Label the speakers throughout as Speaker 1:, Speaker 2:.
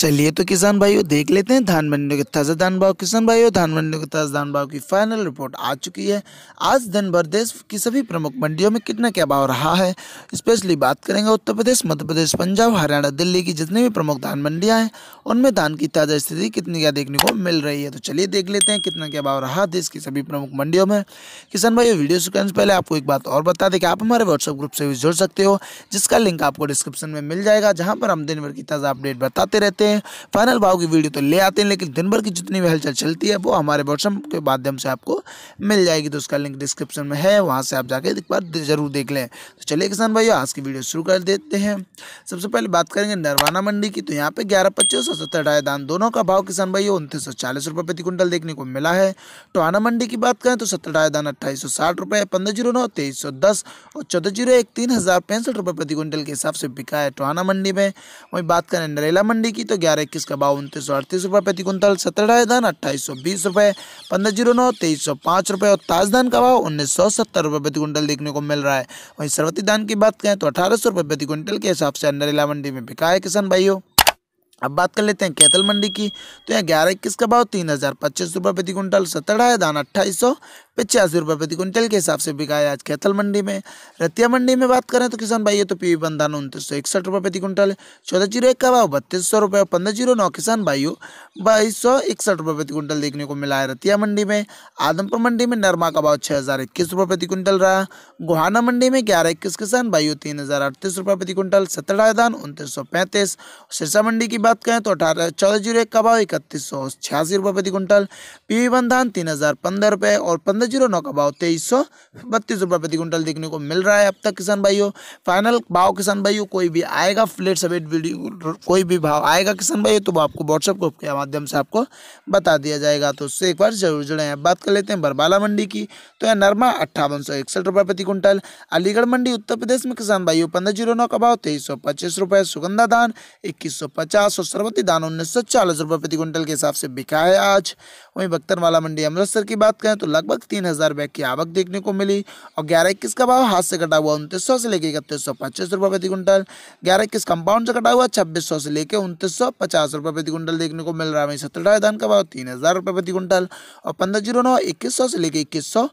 Speaker 1: चलिए तो किसान भाइयों देख लेते हैं धान मंडियों के ताज़ा धान भाव किसान भाइयों धान मंडियों के ताज़ा धान भाव की फाइनल रिपोर्ट आ चुकी है आज दिन भर देश की सभी प्रमुख मंडियों में कितना क्या भाव रहा है स्पेशली बात करेंगे उत्तर प्रदेश मध्य प्रदेश पंजाब हरियाणा दिल्ली की जितनी भी प्रमुख धान मंडियाँ हैं उनमें धान की ताज़ा स्थिति कितनी क्या देखने को मिल रही है तो चलिए देख लेते हैं कितना क्या भाव रहा देश की सभी प्रमुख मंडियों में किसान भाइयों वीडियो सुखाने से पहले आपको एक बात और बता दें कि आप हमारे व्हाट्सअप ग्रुप से भी जुड़ सकते हो जिसका लिंक आपको डिस्क्रिप्शन में मिल जाएगा जहाँ पर हम दिन भर की ताज़ा अपडेट बताते रहते हैं हैं फाइनल भाव की वीडियो तो ले आते हैं लेकिन दिन भर की जितनी भी हलचल चलती है वो हमारे व्हाट्सअप के माध्यम से आपको मिल जाएगी तो उसका लिंक डिस्क्रिप्शन में है वहाँ से आप जाके एक बार जरूर देख लें तो चलिए किसान भाई आज की वीडियो शुरू कर देते हैं सबसे पहले बात करेंगे नरवाना मंडी की तो यहाँ पर ग्यारह पच्चीस और सत्तर ढाई दान दोनों का भाव किसान भाई उनतीस सौ चालीस रुपये प्रति कुंटल देखने को मिला है टोहाना मंडी की बात करें तो सत्तर ढाई दान अट्ठाईस सौ साठ रुपये पंद्रह जीरो नौ तेईस सौ दस और चौदह जीरो एक तीन हज़ार पैंसठ रुपये प्रति कुंटल के हिसाब से बिका है टोहाना मंडी में वहीं बात करें नरेला मंडी की तो ग्यारह इक्कीस का बावन तीन सौ अड़तीस रुपये प्रति कुंतल सत्रह ढाई धान अट्ठाईस सौ बीस रुपये पंद्रह जीरो नौ तेईस सौ पाँच रुपये और ताज धान का भाव उन्नीस सौ सत्तर रुपये प्रति कुंतल देखने को मिल रहा है वहीं सरवती धान की बात करें तो अठारह सौ रुपये प्रति कुंतल के हिसाब से अंडरेला मंडी में बिका है किसान भाइयों अब बात कर लेते हैं कैथल मंडी की तो यहाँ ग्यारह इक्कीस का भाव तीन हज़ार पच्चीस रुपये प्रति कुंटल सत्रह है धान अट्ठाईस सौ पचासी रुपये प्रति क्विंटल के हिसाब से बिका है आज कैथल मंडी में रतिया मंडी में बात करें तो किसान भाई ये तो पी बंदान उनतीस सौ इकसठ रुपये प्रति क्विंटल चौदह जीरो एक का भाव बत्तीस सौ रुपये पंद्रह जीरो नौ किसान भाइयों बाईस सौ इकसठ रुपये प्रति क्विंटल देखने को मिला है रतिया मंडी में आदमपुर मंडी में नरमा का भाव छः हज़ार इक्कीस रुपये प्रति क्विंटल रहा गुहाना मंडी में ग्यारह इक्कीस किसान भाइयों तीन हज़ार अड़तीस रुपये प्रति क्विंटल सत्रह दान उनतीस सौ पैंतीस सिरसा मंडी की बात करें तो अठारह चौदह जीरो एक का भाव इकतीस सौ छियासी रुपये प्रति क्विंटल पी बंधान तीन हज़ार पंद्रह रुपये और पंद्रह जीरो नौ का भाव तेईस सौ बत्तीस रुपये प्रति क्विंटल देखने को मिल रहा है अब तक किसान भाइयों फाइनल भाव किसान भाइयों कोई भी आएगा फ्लेट समेत वीडियो कोई भी भाव आएगा किसान भाइयों तो वो आपको व्हाट्सअप ग्रुप के माध्यम से आपको बता दिया जाएगा तो उससे एक बार जरूर जुड़े हैं बात कर लेते हैं बरबाला मंडी की तो यह नरमा अट्ठावन सौ इकसठ रुपये प्रति क्विंटल अलीगढ़ मंडी उत्तर प्रदेश में किसान भाइयों पंद्रह जीरो नौ का भाव तेईस सौ पच्चीस रुपये सुगंधा धान इक्कीस सौ पचास और सरबती धान उन्नीस सौ चालीस रुपये प्रति क्विंटल के हिसाब से बिका है आज वहीं बख्तरवाला मंडी अमृतसर की बात करें तो लगभग तीन हज़ार रुपए की आवक देखने को मिली और ग्यारह इक्कीस का भाव हाथ से कटा हुआ उन्तीस सौ से लेकर इकतीस सौ पच्चीस रुपए प्रति क्विंटल ग्यारह इक्कीस कंपाउंड से कटा हुआ छब्बीस सौ से लेकर उन्तीस सौ पचास रुपये प्रति क्विंटल देखने को मिल रहा है वहीं सत्रह धान का भाव तीन हज़ार रुपए प्रति क्विंटल और पंद्रह जीरो नौ इक्कीस सौ से लेकर इक्कीस सौ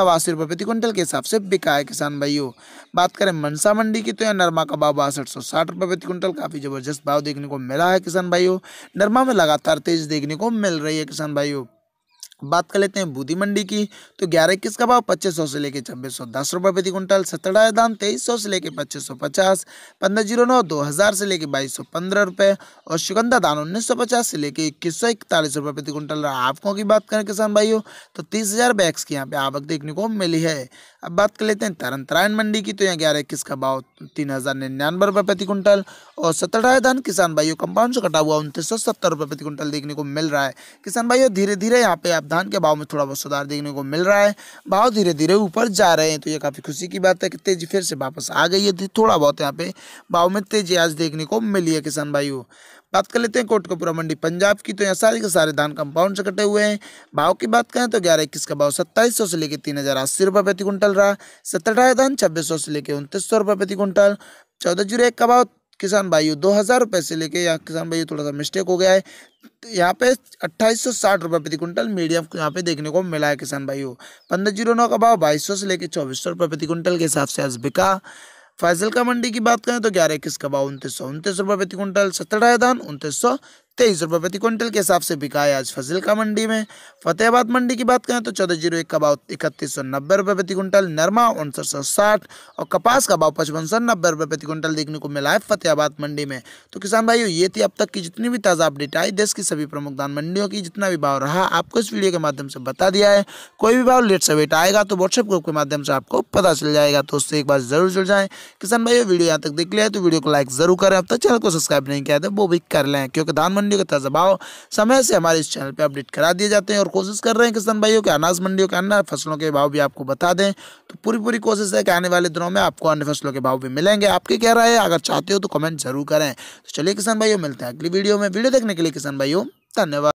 Speaker 1: नवासी रुपये प्रति क्विंटल के हिसाब से बिका है किसान भाइयों बात करें मनसा मंडी की तो यहाँ नरमा का भाव बासठ सौ साठ रुपये प्रति क्विंटल काफ़ी ज़बरदस्त भाव देखने को मिला है किसान भाइयों नरमा में लगातार तेज देखने को मिल रही है किसान भाइयों बात कर लेते हैं बूदी मंडी की तो ग्यारह इक्कीस का भाव पच्चीस सौ से लेकर छब्बीस सौ दस रुपये प्रति क्विंटल सतड़ा दाम तेईस सौ से लेकर पच्चीस सौ पचास पंद्रह जीरो नौ दो हज़ार से लेकर बाईस सौ पंद्रह रुपये और सुगंधा दान उन्नीस सौ पचास से लेकर इक्कीस सौ इकतालीस रुपये प्रति क्विंटल रहा आपको की बात करें किसान भाइयों तो तीस हज़ार बैग्स की यहाँ पे आवक देखने को मिली है अब बात कर लेते हैं तरन तरायन मंडी की तो यहाँ ग्यारह इक्कीस का भाव तीन हज़ार निन्यानवे रुपये प्रति क्विंटल और सतड़ा दान किसान भाइयों कंपाउंड से कटा हुआ उनतीस सौ सत्तर रुपये प्रति क्विंटल देखने को मिल रहा है किसान भाइयों धीरे धीरे यहाँ पे आप धान के भाव में थोड़ा बहुत सुधार देखने को मिल रहा है भाव धीरे धीरे ऊपर जा रहे हैं तो ये काफ़ी खुशी की बात है कि तेजी फिर से वापस आ गई है थोड़ा बहुत यहाँ पे भाव में तेजी आज देखने को मिली है किसान भाई बात कर लेते हैं कोटकपुरा मंडी पंजाब की तो यहाँ सारे के सारे धान कंपाउंड से कटे हुए हैं भाव की बात करें तो ग्यारह इक्कीस का भाव सत्ताईस सौ से लेकर तीन हज़ार अस्सी रुपये प्रति क्विंटल रहा सत्तर धान छब्बीस सौ से लेकर उनतीस सौ रुपये प्रति क्विंटल चौदह जीरो एक का भाव किसान भाइयों दो हज़ार रुपये से लेके यहाँ किसान भाइयों थोड़ा सा मिस्टेक हो गया है तो यहाँ पे अट्ठाईस सौ साठ रुपये प्रति क्विंटल मीडियम यहाँ पे देखने को मिला है किसान भाइयों पंद्रह जीरो नौ का भाव बाईस सौ से लेकर चौबीस सौ रुपये प्रति क्विंटल के हिसाब से आज बिका फैजल का मंडी की बात करें तो ग्यारह इक्कीस का भाव उनतीस सौ उनतीस रुपये प्रति क्विंटल सत्तर धान उनतीस सौ तेईस रुपये प्रति क्विंटल के हिसाब से बिका है आज फजिल का मंडी में फतेहाबाद मंडी की बात करें तो चौदह जीरो एक का भाव इकतीस सौ नब्बे रुपये प्रति क्विंटल नरमा उनसठ सौ साठ और कपास का भाव पचपन सौ नब्बे रुपये प्रति क्विंटल देखने को मिला है फतेहाबाद मंडी में तो किसान भाइयों ये थी अब तक की जितनी भी ताज़ा अपडेट आई देश की सभी प्रमुख धान मंडियों की जितना भी भाव रहा आपको इस वीडियो के माध्यम से बता दिया है कोई भी भाव लेट से वेट आएगा तो व्हाट्सएप ग्रुप के माध्यम से आपको पता चल जाएगा तो उससे एक बार जरूर जुड़ जाए किसान भाइयों वीडियो यहाँ तक देख लिया है तो वीडियो को लाइक जरूर करें अब तक चैनल को सब्सक्राइब नहीं किया था तो वो भी कर लें क्योंकि धान मंडियों के ताज़ा भाव समय से हमारे इस चैनल पर अपडेट करा दिए जाते हैं और कोशिश कर रहे हैं किसान भाइयों के अनाज मंडियों के अन्य फसलों के भाव भी आपको बता दें तो पूरी पूरी कोशिश है कि आने वाले दिनों में आपको अन्य फसलों के भाव भी मिलेंगे आपके क्या राय है अगर चाहते हो तो कमेंट जरूर करें तो चलिए किसान भाइयों मिलते हैं अगली वीडियो में वीडियो देखने के लिए किसान भाइयों धन्यवाद